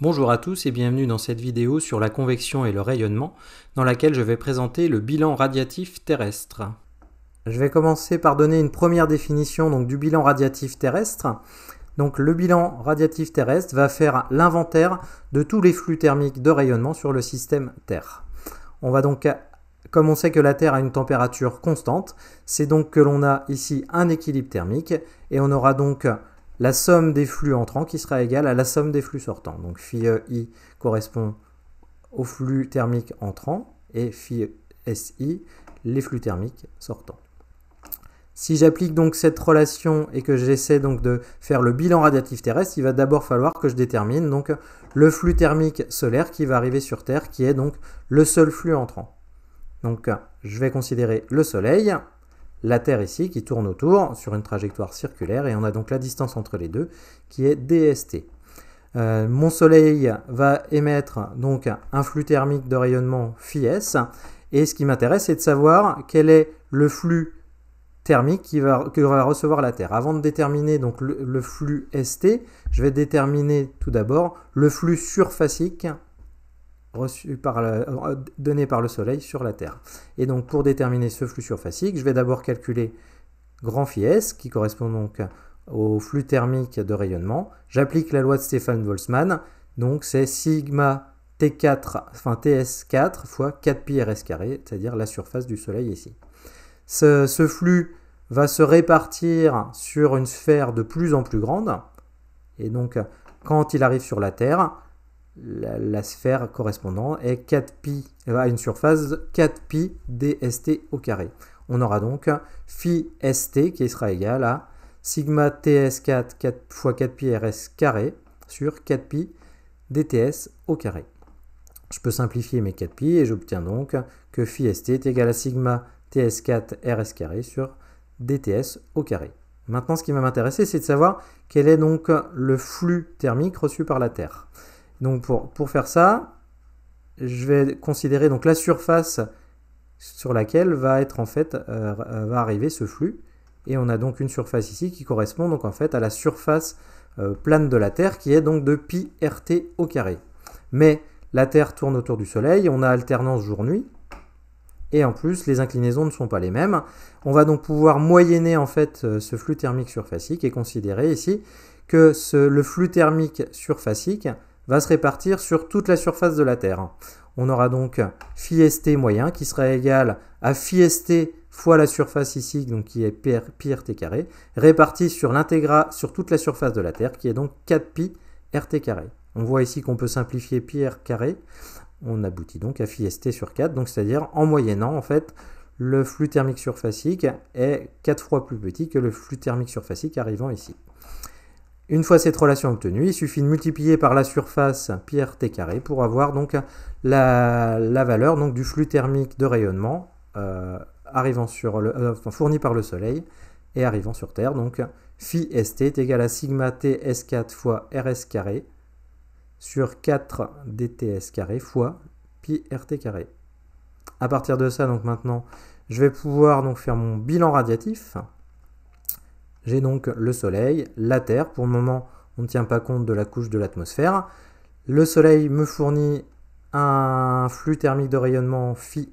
Bonjour à tous et bienvenue dans cette vidéo sur la convection et le rayonnement dans laquelle je vais présenter le bilan radiatif terrestre. Je vais commencer par donner une première définition donc, du bilan radiatif terrestre. Donc le bilan radiatif terrestre va faire l'inventaire de tous les flux thermiques de rayonnement sur le système Terre. On va donc comme on sait que la Terre a une température constante, c'est donc que l'on a ici un équilibre thermique et on aura donc la somme des flux entrants qui sera égale à la somme des flux sortants. Donc phi e, correspond au flux thermique entrant et phi e, SI les flux thermiques sortants. Si j'applique donc cette relation et que j'essaie donc de faire le bilan radiatif terrestre, il va d'abord falloir que je détermine donc le flux thermique solaire qui va arriver sur Terre, qui est donc le seul flux entrant. Donc je vais considérer le Soleil, la Terre ici qui tourne autour sur une trajectoire circulaire et on a donc la distance entre les deux qui est dst. Euh, mon soleil va émettre donc un flux thermique de rayonnement Φs, et ce qui m'intéresse c'est de savoir quel est le flux thermique va, que va recevoir la Terre. Avant de déterminer donc le flux ST, je vais déterminer tout d'abord le flux surfacique reçu par le, euh, donné par le Soleil sur la Terre. Et donc pour déterminer ce flux surfacique, je vais d'abord calculer grand phi S, qui correspond donc au flux thermique de rayonnement. J'applique la loi de Stéphane Boltzmann, donc c'est sigma T4, enfin TS4 fois 4 pi c'est-à-dire la surface du Soleil ici. ce flux va se répartir sur une sphère de plus en plus grande, et donc quand il arrive sur la Terre, la, sphère correspondante est 4pi euh, à une surface 4pi dst au carré. On aura donc phi st qui sera égal à sigma ts4 fois 4pi rs carré sur 4pi dts au carré. Je peux simplifier mes 4pi et j'obtiens donc que phi st est égal à sigma ts4 rs carré sur dts au carré. Maintenant, ce qui va m'intéresser, c'est de savoir quel est donc le flux thermique reçu par la Terre. Donc pour, faire ça, je vais considérer donc la surface sur laquelle va être en fait euh, va arriver ce flux et on a donc une surface ici qui correspond donc en fait à la surface euh, plane de la Terre qui est donc de pi rt au carré. Mais la Terre tourne autour du Soleil, on a alternance jour-nuit et en plus les inclinaisons ne sont pas les mêmes. On va donc pouvoir moyenner en fait euh, ce flux thermique surfacique et considérer ici que le flux thermique surfacique va se répartir sur toute la surface de la Terre. On aura donc phi moyen qui sera égal à phi fois la surface ici, donc qui est pi rt réparti sur l'intégrale sur toute la surface de la Terre, qui est donc 4pi rt carré. On voit ici qu'on peut simplifier pi r carré. On aboutit donc à phi sur 4, donc c'est-à-dire en moyennant en fait le flux thermique surfacique est 4 fois plus petit que le flux thermique surfacique arrivant ici. Une fois cette relation obtenue, il suffit de multiplier par la surface pi t carré pour avoir donc la, valeur donc du flux thermique de rayonnement euh, arrivant sur le, euh, fourni par le Soleil et arrivant sur Terre. Donc phi st est égal à sigma t s4 fois rs carré sur 4 dts carré fois pi rt carré. À partir de ça, donc maintenant, je vais pouvoir donc faire mon bilan radiatif j'ai donc le Soleil, la Terre, pour le moment on ne tient pas compte de la couche de l'atmosphère. Le Soleil me fournit un flux thermique de rayonnement phi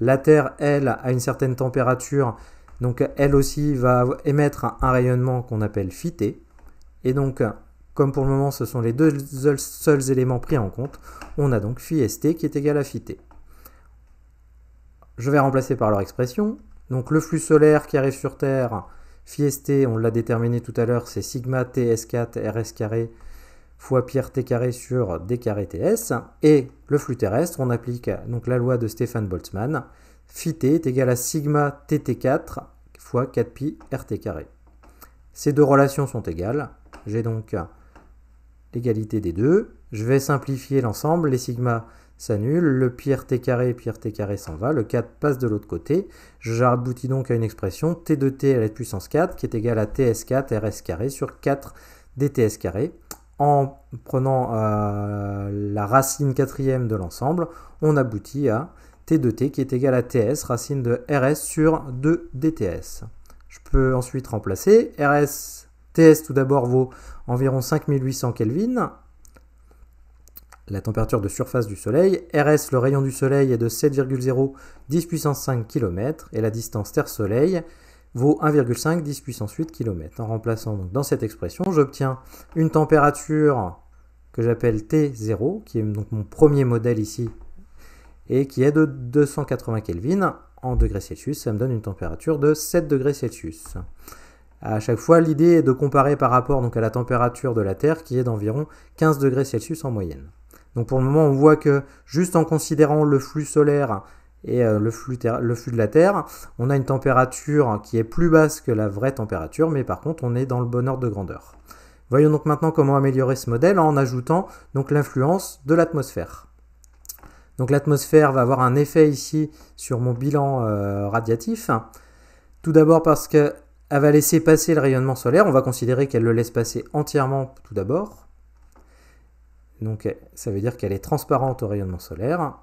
La Terre, elle, a une certaine température, donc elle aussi va émettre un rayonnement qu'on appelle Φt. Et donc, comme pour le moment ce sont les deux seuls, éléments pris en compte, on a donc phi qui est égal à Φt. Je vais remplacer par leur expression. Donc le flux solaire qui arrive sur Terre, Phi ST, on l'a déterminé tout à l'heure, c'est sigma TS4 RS carré fois pi T carré sur D carré TS. Et le flux terrestre, on applique donc la loi de Stéphane Boltzmann. Phi est égal à sigma TT4 fois 4pi RT carré. Ces deux relations sont égales. J'ai donc l'égalité des deux. Je vais simplifier l'ensemble. Les sigma s'annule, le pire t carré pi t carré s'en va, le 4 passe de l'autre côté, j'aboutis donc à une expression t de t à la puissance 4 qui est égale à ts4 rs carré sur 4 dts carré. En prenant euh, la racine quatrième de l'ensemble, on aboutit à t de t qui est égal à ts racine de rs sur 2 dts. Je peux ensuite remplacer rs ts tout d'abord vaut environ 5800 Kelvin la température de surface du Soleil. RS, le rayon du Soleil, est de 7,0 10 puissance 5 km et la distance Terre-Soleil vaut 1,5 10 puissance 8 km. En remplaçant dans cette expression, j'obtiens une température que j'appelle T0, qui est donc mon premier modèle ici, et qui est de 280 Kelvin en degrés Celsius. Ça me donne une température de 7 degrés Celsius. À chaque fois, l'idée est de comparer par rapport donc, à la température de la Terre, qui est d'environ 15 degrés Celsius en moyenne. Donc pour le moment, on voit que juste en considérant le flux solaire et euh, le flux, de la Terre, on a une température qui est plus basse que la vraie température, mais par contre, on est dans le bon ordre de grandeur. Voyons donc maintenant comment améliorer ce modèle en ajoutant donc l'influence de l'atmosphère. Donc l'atmosphère va avoir un effet ici sur mon bilan euh, radiatif. Tout d'abord parce qu'elle va laisser passer le rayonnement solaire, on va considérer qu'elle le laisse passer entièrement tout d'abord. Donc ça veut dire qu'elle est transparente au rayonnement solaire.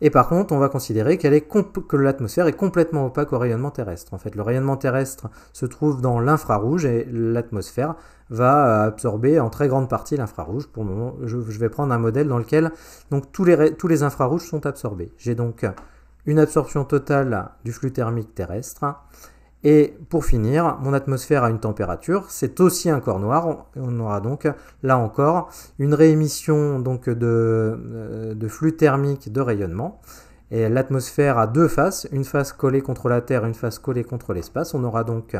Et par contre, on va considérer est que l'atmosphère est complètement opaque au rayonnement terrestre. En fait, le rayonnement terrestre se trouve dans l'infrarouge et l'atmosphère va euh, absorber en très grande partie l'infrarouge. Pour le moment, je, vais prendre un modèle dans lequel donc, tous, les, tous les infrarouges sont absorbés. J'ai donc une absorption totale du flux thermique terrestre et pour finir, mon atmosphère a une température, c'est aussi un corps noir. On aura donc là encore une réémission donc euh, de, flux thermique de rayonnement. Et l'atmosphère a deux faces, une face collée contre la Terre, une face collée contre l'espace. On aura donc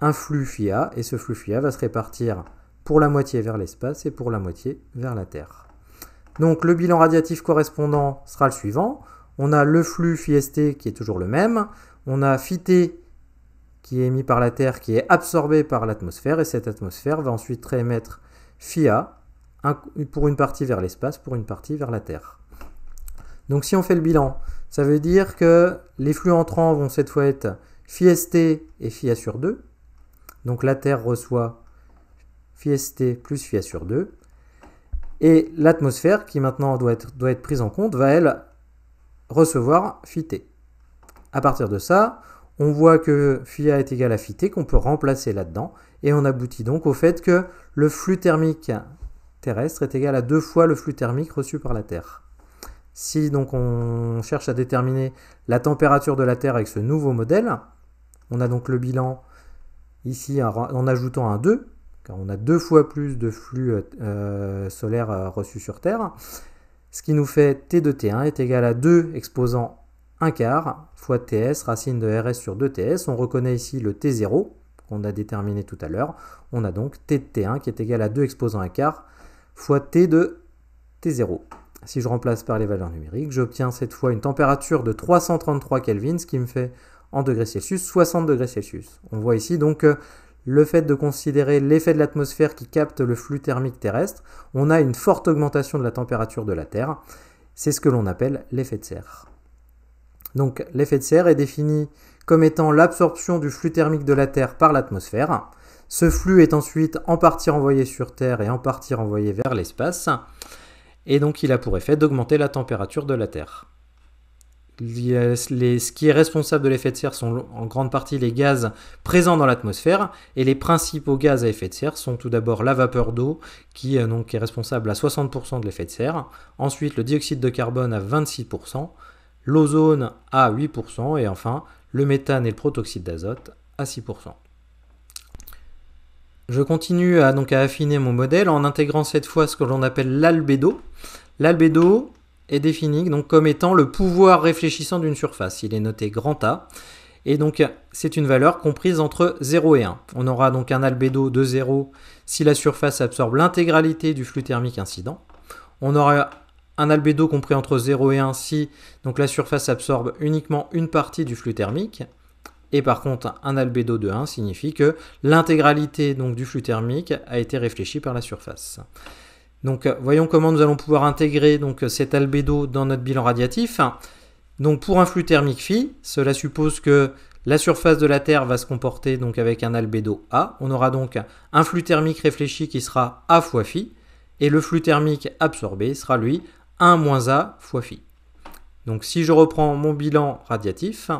un flux FIA et ce flux FIA va se répartir pour la moitié vers l'espace et pour la moitié vers la Terre. Donc le bilan radiatif correspondant sera le suivant. On a le flux phi qui est toujours le même. On a phi est émis par la Terre, qui est absorbé par l'atmosphère, et cette atmosphère va ensuite réémettre φa pour une partie vers l'espace, pour une partie vers la Terre. Donc si on fait le bilan, ça veut dire que les flux entrants vont cette fois être φst et Φa sur 2. Donc la Terre reçoit φst plus Φa sur 2. Et l'atmosphère, qui maintenant doit être, doit être prise en compte, va elle recevoir φt. À partir de ça, on voit que ΦA est égal à φt, qu'on peut remplacer là-dedans, et on aboutit donc au fait que le flux thermique terrestre est égal à deux fois le flux thermique reçu par la Terre. Si donc on cherche à déterminer la température de la Terre avec ce nouveau modèle, on a donc le bilan ici en ajoutant un 2, car on a deux fois plus de flux euh, solaire euh, reçu sur Terre, ce qui nous fait T 2 T1 est égal à 2 exposant 1 quart fois TS, racine de RS sur 2TS. On reconnaît ici le T0 qu'on a déterminé tout à l'heure. On a donc T de T1 qui est égal à 2 exposant 1 quart fois T de T0. Si je remplace par les valeurs numériques, j'obtiens cette fois une température de 333 Kelvin, ce qui me fait en degrés Celsius 60 degrés Celsius. On voit ici donc le fait de considérer l'effet de l'atmosphère qui capte le flux thermique terrestre, on a une forte augmentation de la température de la Terre. C'est ce que l'on appelle l'effet de serre. Donc l'effet de serre est défini comme étant l'absorption du flux thermique de la Terre par l'atmosphère. Ce flux est ensuite en partie renvoyé sur Terre et en partie renvoyé vers l'espace. Et donc il a pour effet d'augmenter la température de la Terre. ce qui est responsable de l'effet de serre sont en grande partie les gaz présents dans l'atmosphère et les principaux gaz à effet de serre sont tout d'abord la vapeur d'eau qui euh, donc, est responsable à 60% de l'effet de serre, ensuite le dioxyde de carbone à 26%, l'ozone à 8% et enfin le méthane et le protoxyde d'azote à 6%. Je continue à, donc, à affiner mon modèle en intégrant cette fois ce que l'on appelle l'albédo. L'albédo est défini donc, comme étant le pouvoir réfléchissant d'une surface. Il est noté grand A. Et donc c'est une valeur comprise entre 0 et 1. On aura donc un albédo de 0 si la surface absorbe l'intégralité du flux thermique incident. On aura un albédo compris entre 0 et 1 si donc la surface absorbe uniquement une partie du flux thermique. Et par contre, un albédo de 1 signifie que l'intégralité donc du flux thermique a été réfléchie par la surface. Donc euh, voyons comment nous allons pouvoir intégrer donc cet albédo dans notre bilan radiatif. Donc pour un flux thermique phi, cela suppose que la surface de la Terre va se comporter donc avec un albédo A. On aura donc un flux thermique réfléchi qui sera A fois phi et le flux thermique absorbé sera lui 1 moins A fois phi. Donc si je reprends mon bilan radiatif,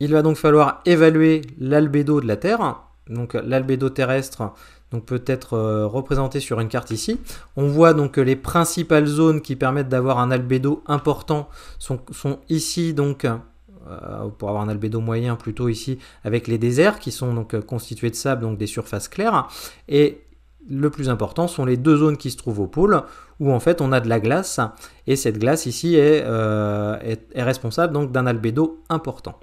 il va donc falloir évaluer l'albédo de la Terre, donc l'albédo terrestre donc peut être euh, représenté sur une carte ici. On voit donc que les principales zones qui permettent d'avoir un albédo important sont, sont ici donc euh, pour avoir un albédo moyen plutôt ici, avec les déserts qui sont donc euh, constitués de sable, donc des surfaces claires. Et le plus important sont les deux zones qui se trouvent au pôle, où en fait on a de la glace, et cette glace ici est, euh, responsable donc d'un albédo important.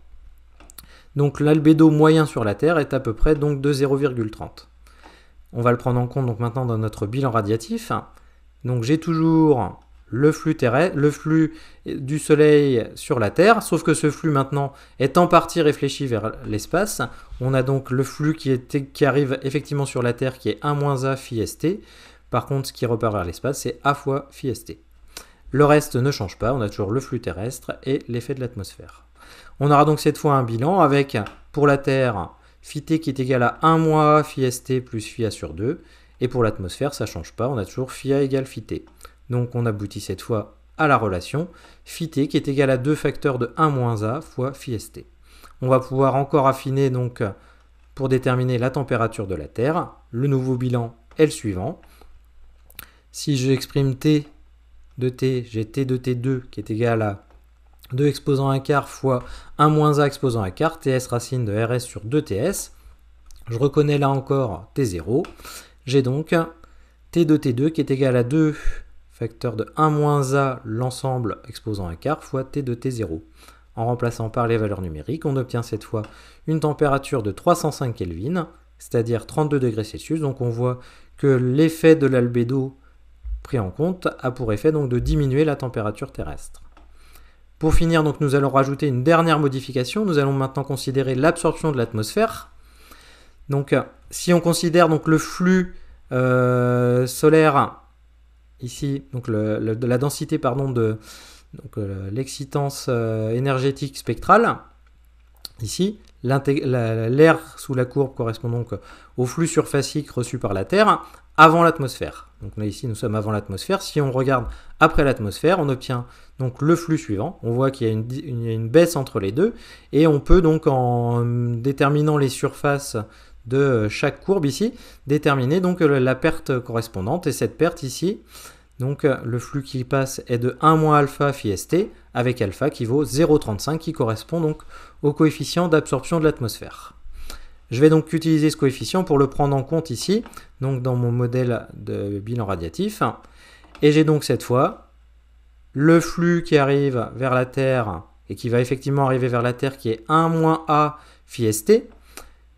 Donc l'albédo moyen sur la Terre est à peu près donc de 0,30. On va le prendre en compte donc maintenant dans notre bilan radiatif. Donc j'ai toujours le flux, terrestre, le flux du Soleil sur la Terre, sauf que ce flux maintenant est en partie réfléchi vers l'espace. On a donc le flux qui, arrive effectivement sur la Terre qui est 1-A phi st. Par contre, ce qui repart vers l'espace, c'est A fois phi st. Le reste ne change pas, on a toujours le flux terrestre et l'effet de l'atmosphère. On aura donc cette fois un bilan avec, pour la Terre, phi qui est égal à 1 moins phi st plus phi a sur 2, et pour l'atmosphère, ça ne change pas, on a toujours phi a égale phi t. Donc on aboutit cette fois à la relation phi qui est égale à 2 facteurs de 1 moins a fois phi st. On va pouvoir encore affiner donc pour déterminer la température de la Terre. Le nouveau bilan est le suivant. Si j'exprime t de t, j'ai t de t2 qui est égal à 2 exposant 1 quart fois 1 moins a exposant 1 quart, ts racine de rs sur 2ts. Je reconnais là encore t0. J'ai donc t de t2 qui est égal à 2 facteur de 1-a l'ensemble exposant un quart fois t de t0. En remplaçant par les valeurs numériques, on obtient cette fois une température de 305 Kelvin, c'est-à-dire 32 degrés Celsius. Donc on voit que l'effet de l'albédo pris en compte a pour effet donc de diminuer la température terrestre. Pour finir, donc, nous allons rajouter une dernière modification. Nous allons maintenant considérer l'absorption de l'atmosphère. Donc, si on considère donc, le flux euh, solaire ici, donc la densité pardon, de euh, l'excitance euh, énergétique spectrale, ici, l'air sous la courbe correspond donc au flux surfacique reçu par la Terre avant l'atmosphère. Donc là ici nous sommes avant l'atmosphère. Si on regarde après l'atmosphère, on obtient donc le flux suivant. On voit qu'il y a une, une, baisse entre les deux et on peut donc en déterminant les surfaces de chaque courbe ici, déterminer donc la perte correspondante. Et cette perte ici, donc le flux qui passe est de 1 moins alpha phi avec alpha qui vaut 0,35, qui correspond donc au coefficient d'absorption de l'atmosphère. Je vais donc utiliser ce coefficient pour le prendre en compte ici, donc dans mon modèle de bilan radiatif. Et j'ai donc cette fois le flux qui arrive vers la Terre et qui va effectivement arriver vers la Terre qui est 1 moins a phi st,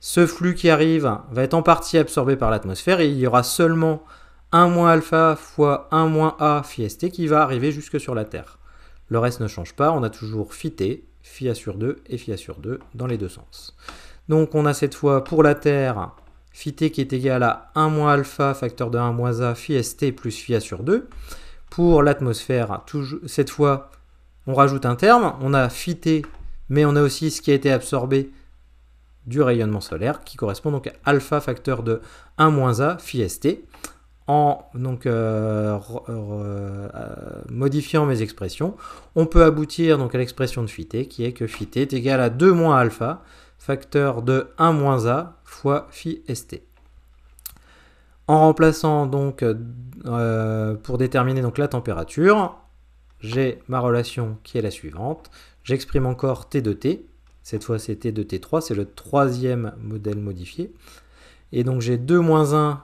ce flux qui arrive va être en partie absorbé par l'atmosphère et il y aura seulement 1 moins alpha fois 1 moins A phi qui va arriver jusque sur la Terre. Le reste ne change pas, on a toujours phi T, phi A sur 2 et phi A sur 2 dans les deux sens. Donc on a cette fois pour la Terre phi T qui est égal à 1 moins alpha facteur de 1 moins A phi ST plus phi A sur 2. Pour l'atmosphère, cette fois on rajoute un terme, on a phi T mais on a aussi ce qui a été absorbé du rayonnement solaire qui correspond donc à alpha facteur de 1 A phi ST. En donc, euh, euh, modifiant mes expressions, on peut aboutir donc à l'expression de phi qui est que phi est égal à 2 moins alpha facteur de 1 A fois phi ST. En remplaçant donc euh, pour déterminer donc la température, j'ai ma relation qui est la suivante. J'exprime encore T de T cette fois, T de T3, c'est le troisième modèle modifié. Et donc, j'ai 2 moins 1,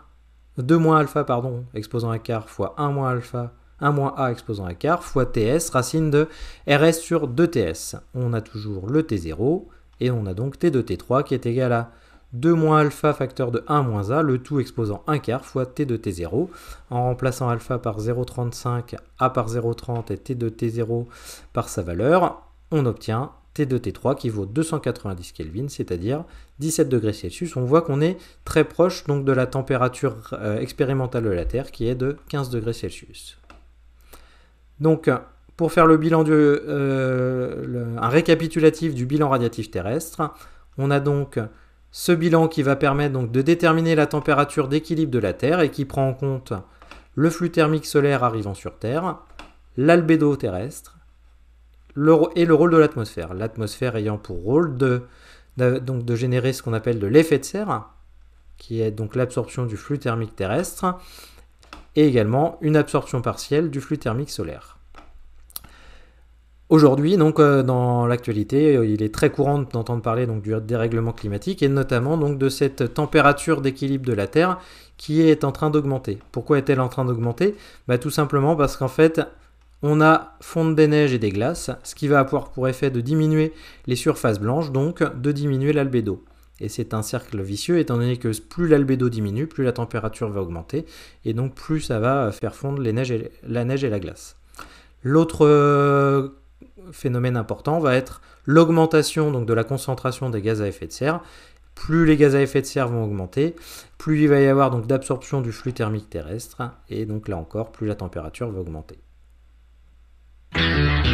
2 moins alpha, pardon, exposant à quart, fois 1 moins alpha, 1 moins a exposant à quart, fois ts, racine de rs sur 2ts. On a toujours le t0, et on a donc t de t3 qui est égal à 2 moins alpha facteur de 1 moins a, le tout exposant 1 quart fois t de t0, en remplaçant alpha par 0,35, a par 0,30 et t de t0 par sa valeur, on obtient de t 3 qui vaut 290 Kelvin, c'est-à-dire 17 degrés Celsius. On voit qu'on est très proche donc de la température euh, expérimentale de la Terre qui est de 15 degrés Celsius. Donc pour faire le bilan du, euh, un récapitulatif du bilan radiatif terrestre, on a donc ce bilan qui va permettre donc de déterminer la température d'équilibre de la Terre et qui prend en compte le flux thermique solaire arrivant sur Terre, l'albédo terrestre, et le rôle de l'atmosphère. L'atmosphère ayant pour rôle de, donc de générer ce qu'on appelle de l'effet de serre, qui est donc l'absorption du flux thermique terrestre, et également une absorption partielle du flux thermique solaire. Aujourd'hui, donc, euh, dans l'actualité, euh, il est très courant d'entendre parler donc, du dérèglement climatique et notamment donc, de cette température d'équilibre de la Terre qui est en train d'augmenter. Pourquoi est-elle en train d'augmenter bah, Tout simplement parce qu'en fait, on a fonte des neiges et des glaces, ce qui va avoir pour effet de diminuer les surfaces blanches, donc de diminuer l'albédo. Et c'est un cercle vicieux étant donné que plus l'albédo diminue, plus la température va augmenter, et donc plus ça va faire fondre les neiges la neige et la glace. L'autre euh, phénomène important va être l'augmentation donc de la concentration des gaz à effet de serre. Plus les gaz à effet de serre vont augmenter, plus il va y avoir donc d'absorption du flux thermique terrestre, et donc là encore, plus la température va augmenter. Thank you.